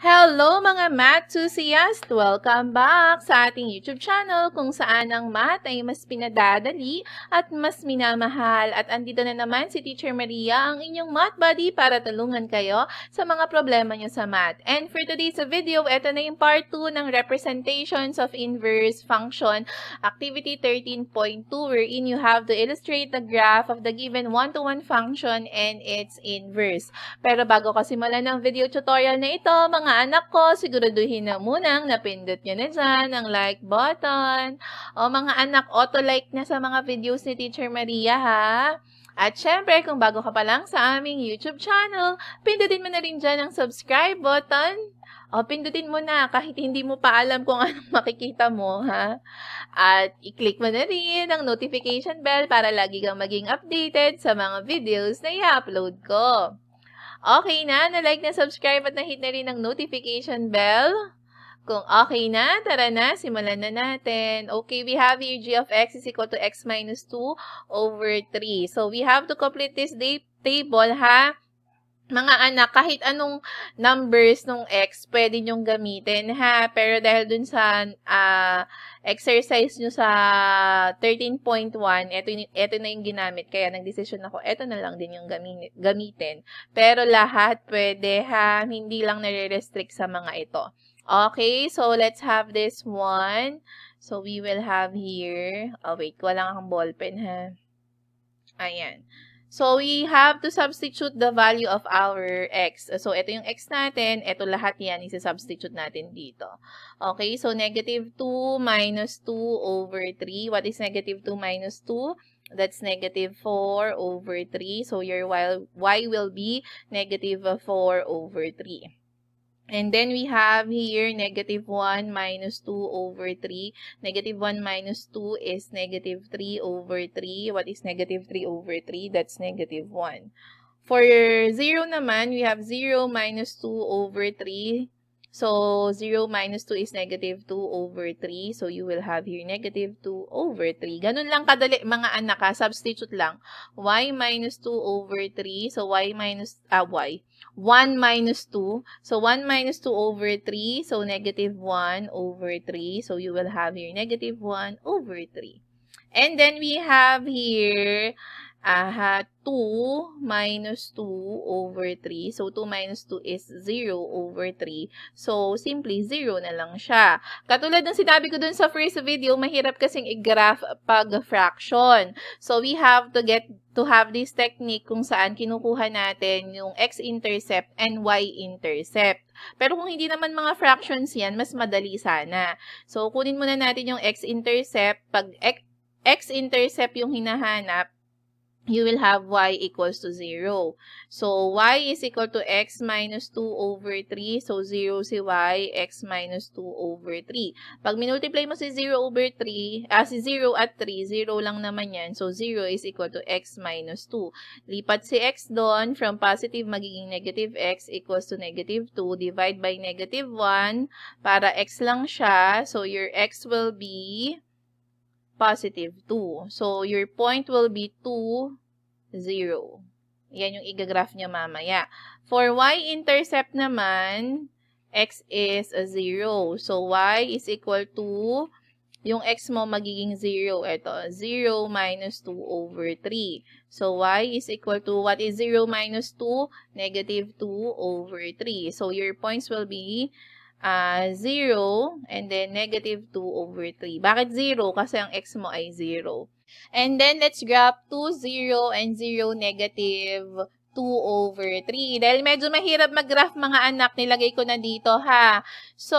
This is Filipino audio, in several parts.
Hello mga Mathusiast! Welcome back sa ating YouTube channel kung saan ang math ay mas pinadadali at mas minamahal. At andito na naman si Teacher Maria, ang inyong math buddy para tulungan kayo sa mga problema nyo sa math. And for today's video, ito na yung part 2 ng representations of inverse function activity 13.2 wherein you have to illustrate the graph of the given one-to-one function and its inverse. Pero bago ka simulan ng video tutorial na ito, mga mga anak ko, siguraduhin na munang napindot nyo na dyan ang like button. O mga anak, auto-like na sa mga videos ni Teacher Maria ha. At syempre, kung bago ka pa lang sa aming YouTube channel, pindutin mo na rin dyan ang subscribe button. O, pindutin mo na kahit hindi mo pa alam kung anong makikita mo, ha? At i-click mo na rin ang notification bell para lagi kang maging updated sa mga videos na i-upload ko. Okay na, na-like, na-subscribe at na-hit na rin ang notification bell. Kung okay na, tara na, simulan na natin. Okay, we have here g of x is equal to x minus 2 over 3. So, we have to complete this table, ha? mga anak, kahit anong numbers nung x, pwede nyong gamitin, ha? Pero dahil dun sa uh, exercise nyo sa 13.1, eto, eto na yung ginamit. Kaya nagdesisyon ako, eto na lang din yung gamitin. Pero lahat pwede, ha? Hindi lang nare-restrict sa mga ito. Okay, so let's have this one. So we will have here, oh wait, wala akong ballpen, ha? Ayan. Ayan. So, we have to substitute the value of our x. So, ito yung x natin. Ito lahat yan isa-substitute natin dito. Okay? So, negative 2 minus 2 over 3. What is negative 2 minus 2? That's negative 4 over 3. So, your y, y will be negative 4 over 3. And then we have here negative 1 minus 2 over 3. Negative 1 minus 2 is negative 3 over 3. What is negative 3 over 3? That's negative 1. For 0 naman, we have 0 minus 2 over 3. So, 0 minus 2 is negative 2 over 3. So, you will have here negative 2 over 3. Ganun lang kadali, mga anak ha. Substitute lang. y minus 2 over 3. So, y minus, ah, y. 1 minus 2. So, 1 minus 2 over 3. So, negative 1 over 3. So, you will have here negative 1 over 3. And then, we have here Uh, 2 minus 2 over 3. So, 2 minus 2 is 0 over 3. So, simply 0 na lang siya. Katulad ng sinabi ko dun sa first video, mahirap kasing i-graph pag fraction. So, we have to get to have this technique kung saan kinukuha natin yung x-intercept and y-intercept. Pero kung hindi naman mga fractions yan, mas madali sana. So, kunin muna natin yung x-intercept. Pag x-intercept yung hinahanap, you will have y equals to 0. So, y is equal to x minus 2 over 3. So, 0 si y, x minus 2 over 3. Pag minultiply mo si 0 over 3, ah, si 0 at 3, 0 lang naman yan. So, 0 is equal to x minus 2. Lipat si x doon from positive magiging negative x equals to negative 2. Divide by negative 1 para x lang siya. So, your x will be positive 2. So, your point will be 2 zero. Yan yung i-graph niya mamaya. For y-intercept naman, x is a zero. So, y is equal to, yung x mo magiging zero. Ito, 0 minus 2 over 3. So, y is equal to, what is 0 minus 2? Negative 2 over 3. So, your points will be uh, zero, and then negative 2 over 3. Bakit zero? Kasi ang x mo ay zero. And then, let's graph 2, 0, and 0, negative 2 over 3. Dahil medyo mahirap mag-graph mga anak, nilagay ko na dito ha. So,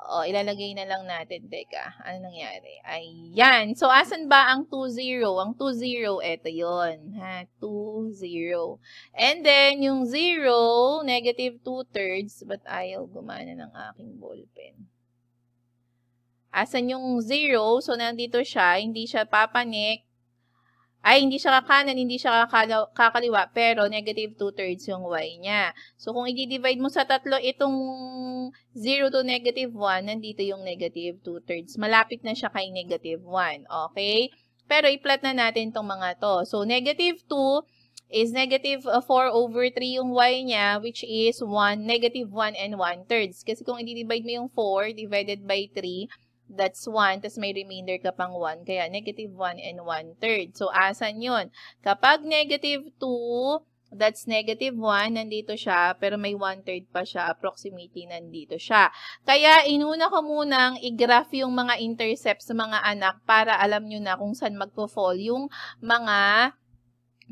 oh, ilalagay na lang natin. Teka, ano nangyari? Ayan. So, asan ba ang 2-0? Ang 2-0, eto yun. Ha? 2-0. And then, yung 0, negative 2 thirds, but ayaw gumana ng aking ballpen. Asan yung 0? So, nandito siya. Hindi siya papanik. Ay, hindi siya kakanan, hindi siya kakaliwa, pero negative 2 thirds yung y niya. So, kung i-divide mo sa tatlo itong 0 to negative 1, nandito yung negative 2 thirds. Malapit na siya kay negative 1, okay? Pero, i-plot na natin itong mga to. So, negative 2, is negative 4 uh, over 3 yung y niya, which is 1, negative 1 and 1 thirds. Kasi kung i-divide mo yung 4 divided by 3, That's 1, tapos may remainder ka pang 1. Kaya negative 1 and 1 third. So, asan yun? Kapag negative 2, that's negative 1, nandito siya, pero may 1 third pa siya, approximately nandito siya. Kaya, inuna ko munang i-graph yung mga intercepts sa mga anak para alam nyo na kung saan magpo-fall yung mga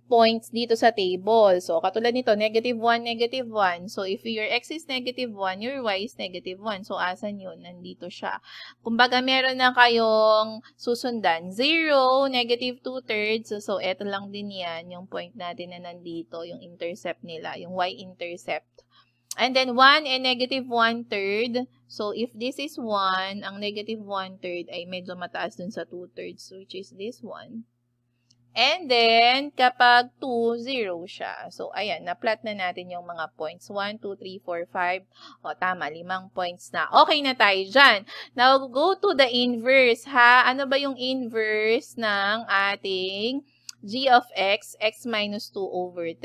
points dito sa table. So, katulad nito, negative 1, negative 1. So, if your x is negative 1, your y is negative 1. So, asan yun? Nandito siya. Kumbaga, meron na kayong susundan. 0, negative 2 thirds. So, eto lang din yan, yung point natin na nandito, yung intercept nila, yung y-intercept. And then, 1 and negative 1 third. So, if this is 1, ang negative 1 third ay medyo mataas dun sa 2 thirds, which is this one. And then, kapag 2, 0 siya. So, ayan, na-plot na natin yung mga points. 1, 2, 3, 4, 5. O, tama, limang points na. Okay na tayo dyan. Now, go to the inverse, ha? Ano ba yung inverse ng ating g of x, x minus 2 over 3?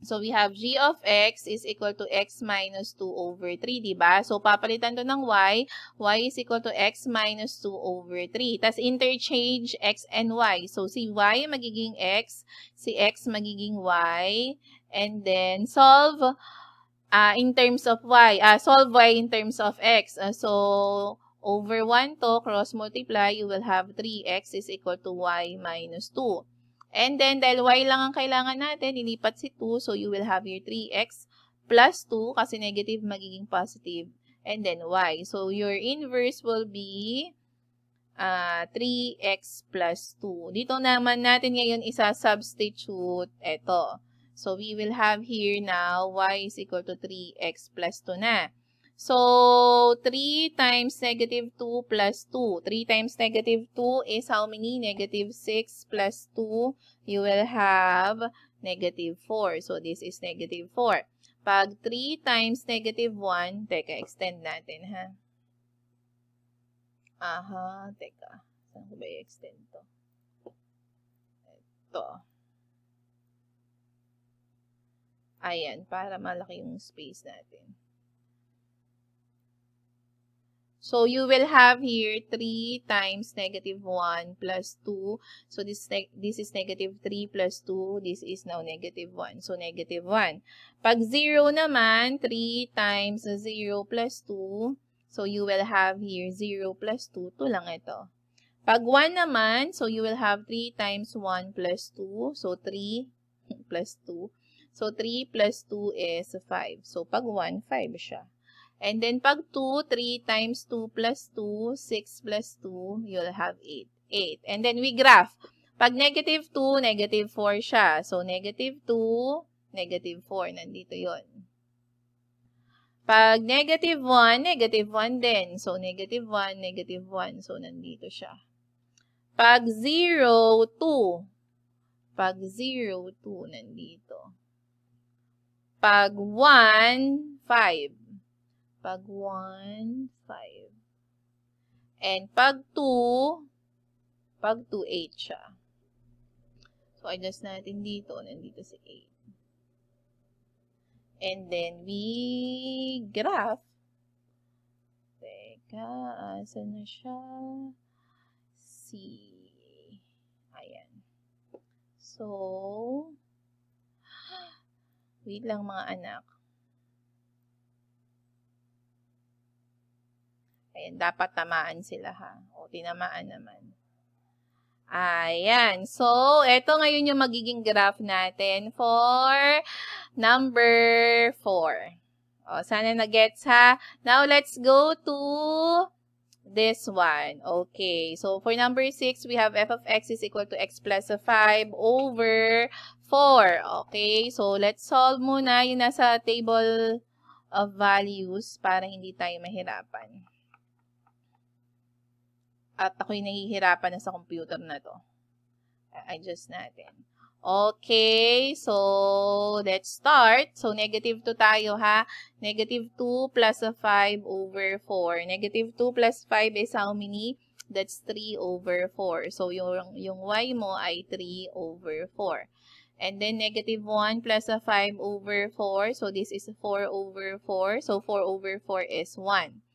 So, we have g of x is equal to x minus 2 over 3, diba? So, papalitan to ng y. y is equal to x minus 2 over 3. Tapos, interchange x and y. So, si y magiging x, si x magiging y. And then, solve uh, in terms of y. Uh, solve y in terms of x. Uh, so, over 1 to cross multiply, you will have 3x is equal to y minus 2. And then, dahil y lang ang kailangan natin, ilipat si 2. So, you will have your 3x plus 2 kasi negative magiging positive. And then, y. So, your inverse will be uh, ah, 3x plus 2. Dito naman natin ngayon isa-substitute ito. So, we will have here now y is equal to 3x plus 2 na. So, 3 times negative 2 plus 2. 3 times negative 2 is how many? Negative 6 plus 2. You will have negative 4. So, this is negative 4. Pag 3 times negative 1, teka, extend natin ha. Aha, teka. Saan ko ba i-extend to? Ito. Ayan, para malaki yung space natin. So, you will have here 3 times negative 1 plus 2. So, this, this is negative 3 plus 2. This is now negative 1. So, negative 1. Pag 0 naman, 3 times 0 plus 2. So, you will have here 0 plus 2. Ito lang ito. Pag 1 naman, so you will have 3 times 1 plus 2. So, 3 plus 2. So, 3 plus 2 is 5. So, pag 1, 5 siya. And then pag 2, 3 times 2 plus 2, 6 plus 2, you'll have 8. 8. And then we graph. Pag negative 2, negative 4 siya. So, negative 2, negative 4. Nandito yon. Pag negative 1, negative 1 din. So, negative 1, negative 1. So, nandito siya. Pag 0, 2. Pag 0, 2, nandito. Pag 1, 5. Pag 1, 5. And pag 2, pag 2, 8 siya. So, adjust natin dito. Nandito si 8. And then, we graph. Teka, asan na siya? C. Ayan. So, wait lang mga anak. Ayan, dapat tamaan sila ha. O, tinamaan naman. Ayan. So, ito ngayon yung magiging graph natin for number 4. O, sana na-gets ha. Now, let's go to this one. Okay. So, for number 6, we have f of x is equal to x plus 5 over 4. Okay. So, let's solve muna yung nasa table of values para hindi tayo mahirapan. At ako'y nahihirapan na sa computer na to. Adjust natin. Okay, so let's start. So negative 2 tayo ha. Negative 2 plus 5 over 4. Negative 2 plus 5 is how many? That's 3 over 4. So yung, yung y mo ay 3 over 4. And then negative 1 plus 5 over 4. So this is 4 over 4. So 4 over 4 is 1.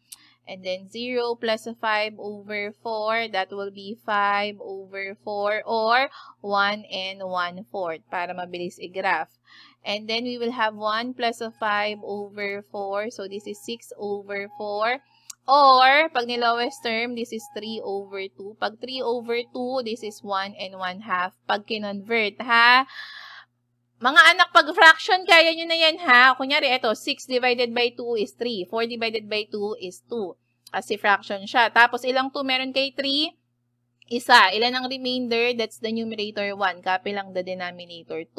And then 0 plus 5 over 4, that will be 5 over 4 or 1 and 1 fourth para mabilis i-graph. And then we will have 1 plus 5 over 4. So this is 6 over 4. Or, pag ni lowest term, this is 3 over 2. Pag 3 over 2, this is 1 and 1 half. Pag kinonvert, ha? Mga anak, pag fraction, kaya nyo na yan ha. Kunyari, ito, 6 divided by 2 is 3. 4 divided by 2 is 2. Kasi fraction siya. Tapos, ilang 2 meron kay 3? Isa. Ilan ang remainder? That's the numerator 1. Copy lang the denominator 2.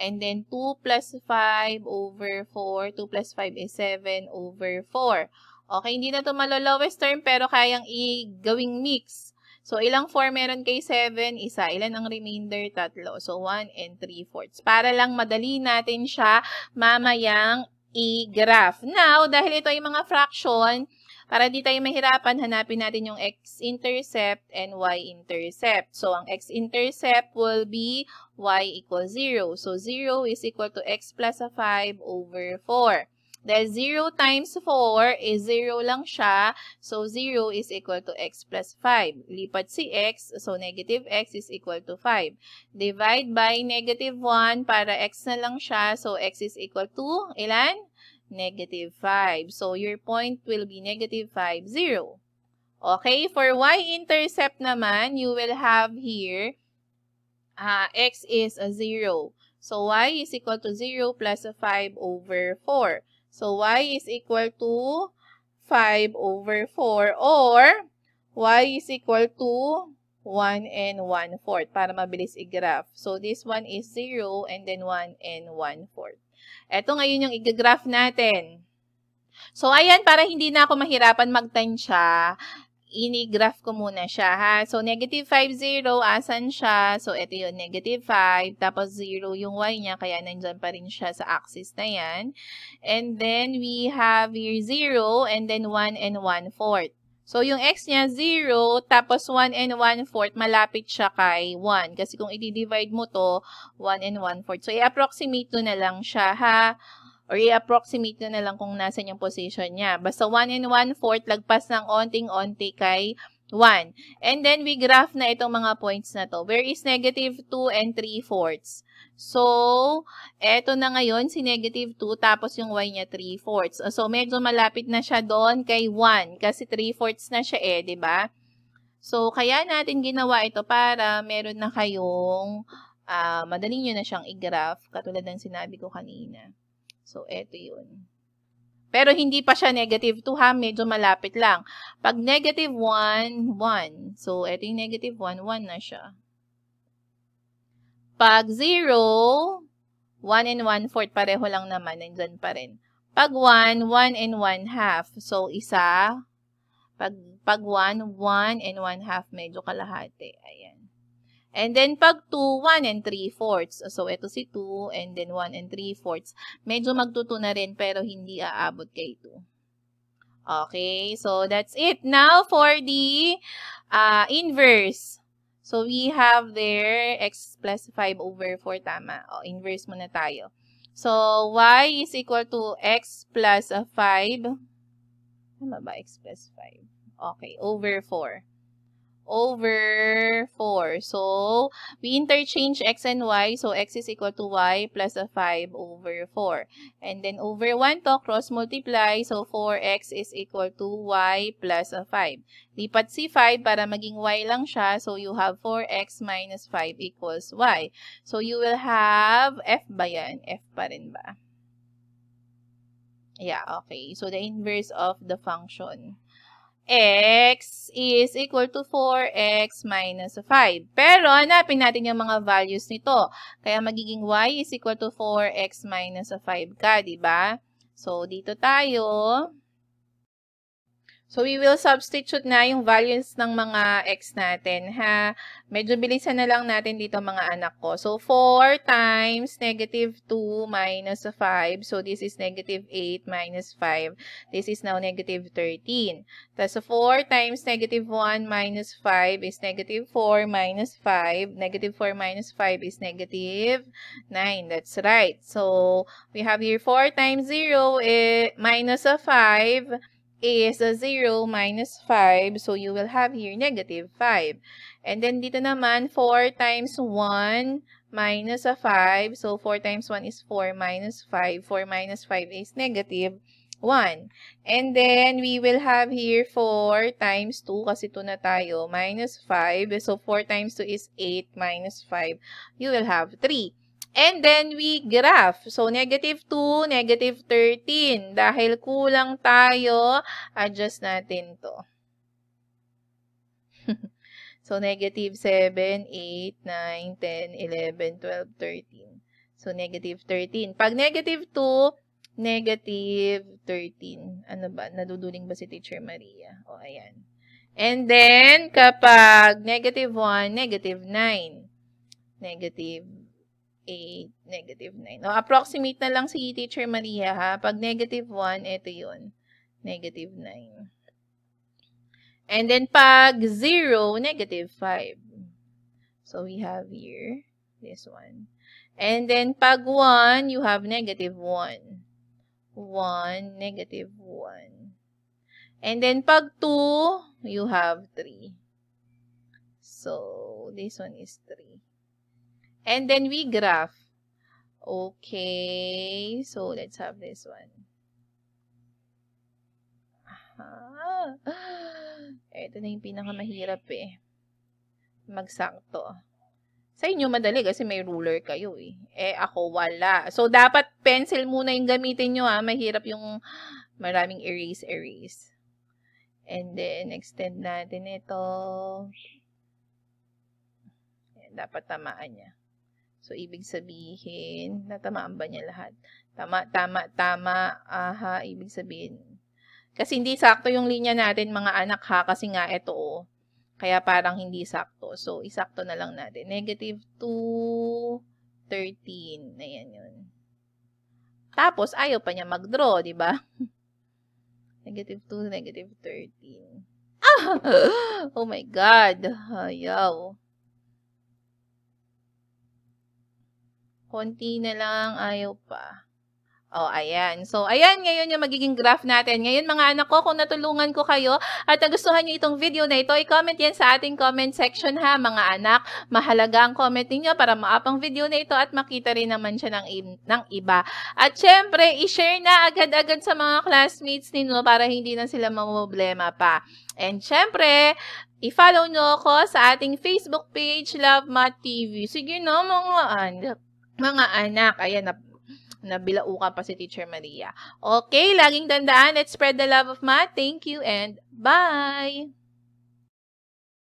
And then, 2 plus 5 over 4. 2 plus 5 is 7 over 4. Okay, hindi na ito malo lowest term, pero kayang i-gawing mix. So, ilang 4 meron kay 7? Isa. Ilan ang remainder? Tatlo. So, 1 and 3 fourths. Para lang madali natin siya mamayang i-graph. Now, dahil ito ay mga fraction, para di tayo mahirapan, hanapin natin yung x-intercept and y-intercept. So, ang x-intercept will be y equals 0. So, 0 is equal to x plus a 5 over 4. Dahil 0 times 4 is 0 lang siya. So, 0 is equal to x plus 5. Lipat si x. So, negative x is equal to 5. Divide by negative 1 para x na lang siya. So, x is equal to ilan? Negative 5. So, your point will be negative 5, 0. Okay, for y-intercept naman, you will have here, uh, x is a 0. So, y is equal to 0 plus a 5 over 4. So, y is equal to 5 over 4 or y is equal to 1 and 1 fourth para mabilis i-graph. So, this one is 0 and then 1 and 1 fourth. Ito ngayon yung i-graph natin. So, ayan, para hindi na ako mahirapan magtansya, ini-graph ko muna siya, ha? So, negative 5, 0, asan siya? So, ito yun, negative 5, tapos 0 yung y niya, kaya nandyan pa rin siya sa axis na yan. And then, we have here 0, and then 1 and 1 fourth. So, yung x niya, 0, tapos 1 and 1 fourth, malapit siya kay 1. Kasi kung i-divide mo to, 1 and 1 fourth. So, i-approximate na lang siya, ha? or i-approximate na, na lang kung nasan yung position niya. Basta 1 and 1 fourth, lagpas ng onting-onti kay 1. And then, we graph na itong mga points na to. Where is negative 2 and 3 fourths? So, eto na ngayon, si negative 2, tapos yung y niya 3 fourths. So, medyo malapit na siya doon kay 1, kasi 3 fourths na siya eh, ba? Diba? So, kaya natin ginawa ito para meron na kayong uh, madali nyo na siyang i-graph, katulad ng sinabi ko kanina. So, eto yun. Pero hindi pa siya negative 2 ha, medyo malapit lang. Pag negative 1, 1. So, eto yung negative 1, 1 na siya. Pag 0, 1 and 1 4, pareho lang naman, nandyan pa rin. Pag 1, 1 and 1 half. So, isa. Pag, pag 1, 1 and 1 half, medyo kalahati. Ayan. And then, pag 2, 1 and 3 fourths. So, ito si 2 and then 1 and 3 fourths. Medyo magtuto na rin pero hindi aabot kay 2. Okay, so that's it. Now, for the uh, inverse. So, we have there x plus 5 over 4. Tama. O, oh, inverse muna tayo. So, y is equal to x plus 5. Tama ba? x plus 5. Okay, over 4 over 4. So, we interchange x and y. So, x is equal to y plus a 5 over 4. And then, over 1 to, cross multiply. So, 4x is equal to y plus a 5. Lipat si 5 para maging y lang siya. So, you have 4x minus 5 equals y. So, you will have f ba yan? f pa rin ba? Yeah, okay. So, the inverse of the function x is equal to 4x minus 5. Pero, hanapin natin yung mga values nito. Kaya, magiging y is equal to 4x minus 5 ka, ba? Diba? So, dito tayo. So, we will substitute na yung values ng mga x natin, ha? Medyo bilisan na lang natin dito mga anak ko. So, 4 times negative 2 minus 5. So, this is negative 8 minus 5. This is now negative 13. Tapos, 4 times negative 1 minus 5 is negative 4 minus 5. Negative 4 minus 5 is negative 9. That's right. So, we have here 4 times 0 is eh, minus a 5 is a 0 minus 5. So, you will have here negative 5. And then, dito naman, 4 times 1 minus a 5. So, 4 times 1 is 4 minus 5. 4 minus 5 is negative 1. And then, we will have here 4 times 2 kasi 2 na tayo, minus 5. So, 4 times 2 is 8 minus 5. You will have 3. And then we graph. So, negative 2, negative 13. Dahil kulang tayo, adjust natin to. so, negative 7, 8, 9, 10, 11, 12, 13. So, negative 13. Pag negative 2, negative 13. Ano ba? Naduduling ba si Teacher Maria? O, ayan. And then, kapag negative 1, negative 9. Negative a negative 9. O, approximate na lang si Teacher Maria ha. Pag negative 1, ito 'yon. Negative 9. And then pag 0, negative 5. So we have here, this one. And then pag 1, you have negative 1. 1, negative 1. And then pag 2, you have 3. So this one is 3. And then we graph. Okay, so let's have this one. Ah, ito na yung pinakamahirap eh. Magsakto. Sa inyo, madali kasi may ruler kayo eh. Eh, ako wala. So, dapat pencil muna yung gamitin nyo ha. Ah. Mahirap yung maraming erase, erase. And then, extend natin ito. Dapat tamaan niya. So, ibig sabihin, natamaan ba niya lahat? Tama, tama, tama, aha, ibig sabihin. Kasi hindi sakto yung linya natin, mga anak ha, kasi nga ito o. Oh. Kaya parang hindi sakto. So, isakto na lang natin. Negative 2, 13. Ayan yun. Tapos, ayaw pa niya mag-draw, di ba? negative 2, negative 13. Ah! Oh my God! Ayaw. konti na lang, ayaw pa. Oh, ayan. So, ayan, ngayon yung magiging graph natin. Ngayon, mga anak ko, kung natulungan ko kayo at nagustuhan nyo itong video na ito, i-comment yan sa ating comment section ha, mga anak. Mahalaga ang comment ninyo para maapang video na ito at makita rin naman siya ng, ng iba. At syempre, i-share na agad-agad sa mga classmates ninyo para hindi na sila problema pa. And syempre, i-follow nyo ako sa ating Facebook page, Love Math TV. Sige na, mga anak mga anak. Ayan, na, nabilaukan pa si Teacher Maria. Okay, laging tandaan, let's spread the love of math. Thank you and bye!